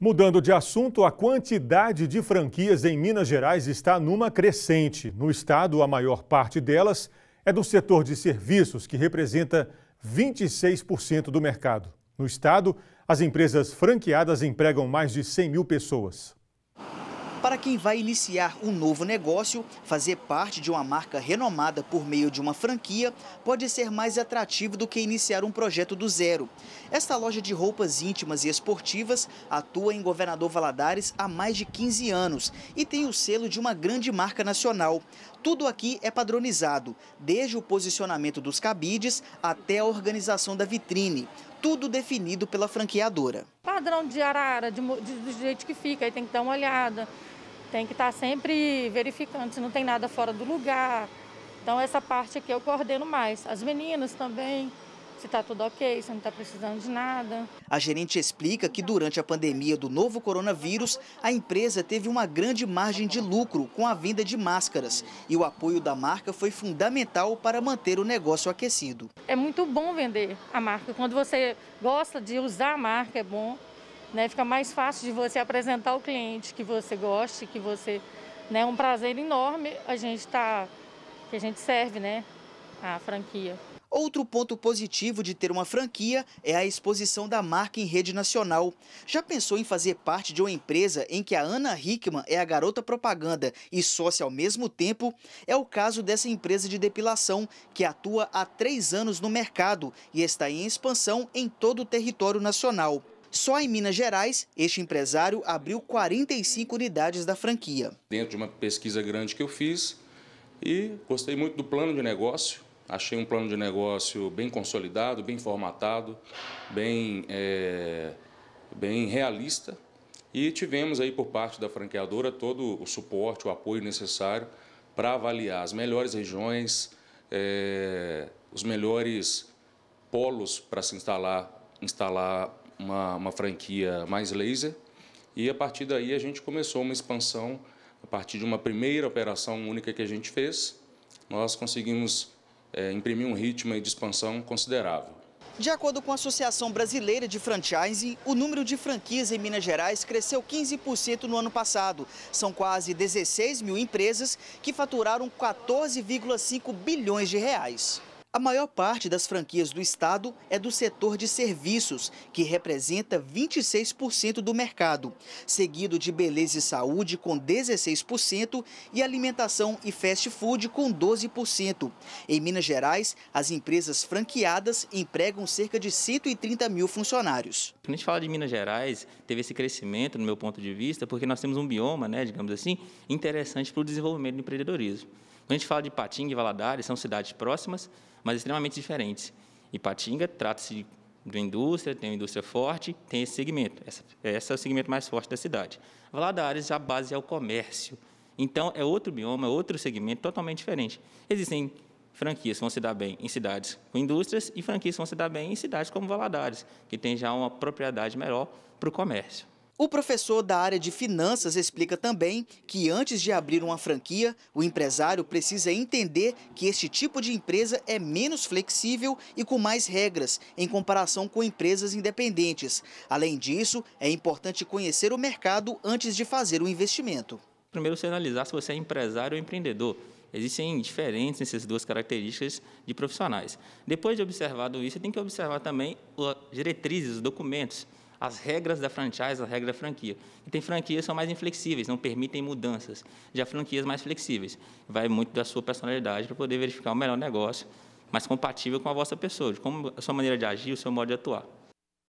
Mudando de assunto, a quantidade de franquias em Minas Gerais está numa crescente. No estado, a maior parte delas é do setor de serviços, que representa 26% do mercado. No estado, as empresas franqueadas empregam mais de 100 mil pessoas. Para quem vai iniciar um novo negócio, fazer parte de uma marca renomada por meio de uma franquia pode ser mais atrativo do que iniciar um projeto do zero. Esta loja de roupas íntimas e esportivas atua em Governador Valadares há mais de 15 anos e tem o selo de uma grande marca nacional. Tudo aqui é padronizado, desde o posicionamento dos cabides até a organização da vitrine tudo definido pela franqueadora. Padrão de arara, de, de, do jeito que fica, aí tem que dar uma olhada tem que estar sempre verificando se não tem nada fora do lugar. Então essa parte aqui eu coordeno mais. As meninas também, se está tudo ok, se não está precisando de nada. A gerente explica que durante a pandemia do novo coronavírus, a empresa teve uma grande margem de lucro com a venda de máscaras. E o apoio da marca foi fundamental para manter o negócio aquecido. É muito bom vender a marca. Quando você gosta de usar a marca, é bom. Né? Fica mais fácil de você apresentar o cliente que você goste, que você. Né? É um prazer enorme a gente está que a gente serve né? a franquia. Outro ponto positivo de ter uma franquia é a exposição da marca em rede nacional. Já pensou em fazer parte de uma empresa em que a Ana Hickman é a garota propaganda e sócia ao mesmo tempo? É o caso dessa empresa de depilação, que atua há três anos no mercado e está em expansão em todo o território nacional. Só em Minas Gerais, este empresário abriu 45 unidades da franquia. Dentro de uma pesquisa grande que eu fiz e gostei muito do plano de negócio, achei um plano de negócio bem consolidado, bem formatado, bem, é, bem realista e tivemos aí por parte da franqueadora todo o suporte, o apoio necessário para avaliar as melhores regiões, é, os melhores polos para se instalar, instalar uma, uma franquia mais laser e a partir daí a gente começou uma expansão a partir de uma primeira operação única que a gente fez, nós conseguimos é, imprimir um ritmo de expansão considerável. De acordo com a Associação Brasileira de Franchising, o número de franquias em Minas Gerais cresceu 15% no ano passado. São quase 16 mil empresas que faturaram 14,5 bilhões de reais. A maior parte das franquias do estado é do setor de serviços, que representa 26% do mercado, seguido de beleza e saúde com 16% e alimentação e fast food com 12%. Em Minas Gerais, as empresas franqueadas empregam cerca de 130 mil funcionários. Quando a gente fala de Minas Gerais, teve esse crescimento, no meu ponto de vista, porque nós temos um bioma, né, digamos assim, interessante para o desenvolvimento do empreendedorismo. Quando a gente fala de Patinga e Valadares, são cidades próximas, mas extremamente diferentes. Ipatinga trata-se de indústria, tem uma indústria forte, tem esse segmento. Essa, esse é o segmento mais forte da cidade. Valadares, a base é o comércio. Então, é outro bioma, é outro segmento totalmente diferente. Existem franquias que vão se dar bem em cidades com indústrias e franquias que vão se dar bem em cidades como Valadares, que tem já uma propriedade melhor para o comércio. O professor da área de finanças explica também que antes de abrir uma franquia, o empresário precisa entender que este tipo de empresa é menos flexível e com mais regras em comparação com empresas independentes. Além disso, é importante conhecer o mercado antes de fazer o investimento. Primeiro, você analisar se você é empresário ou empreendedor. Existem diferenças nessas duas características de profissionais. Depois de observado isso, você tem que observar também as diretrizes, os documentos as regras da franchise, as regras da franquia. E tem franquias que são mais inflexíveis, não permitem mudanças. Já franquias mais flexíveis. Vai muito da sua personalidade para poder verificar o melhor negócio, mais compatível com a vossa pessoa, de como a sua maneira de agir, o seu modo de atuar.